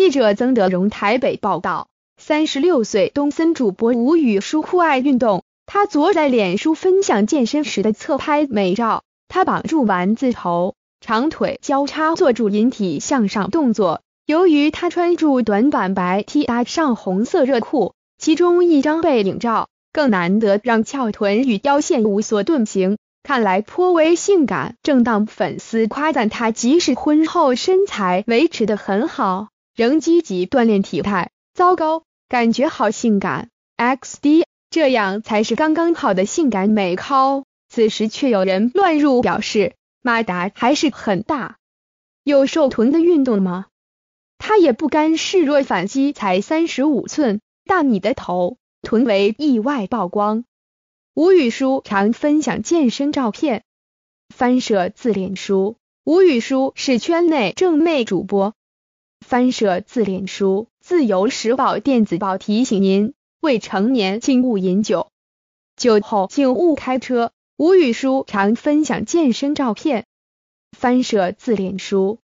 记者曾德荣台北报道，三十六岁东森主播吴宇舒酷爱运动。他昨在脸书分享健身时的侧拍美照，他绑住丸子头，长腿交叉做住引体向上动作。由于他穿住短短白 T 搭上红色热裤，其中一张背影照更难得让翘臀与腰线无所遁形，看来颇为性感。正当粉丝夸赞他，即使婚后身材维持得很好。仍积极锻炼体态，糟糕，感觉好性感，XD，这样才是刚刚好的性感美尻。此时却有人乱入表示，马达还是很大，有瘦臀的运动吗？他也不甘示弱反击，才三十五寸，大你的头臀围意外曝光。吴宇舒常分享健身照片，翻社自恋书。吴宇舒是圈内正妹主播。翻社自恋书，自由时报电子报提醒您：未成年请勿饮酒，酒后请勿开车。吴宇书常分享健身照片，翻社自恋书。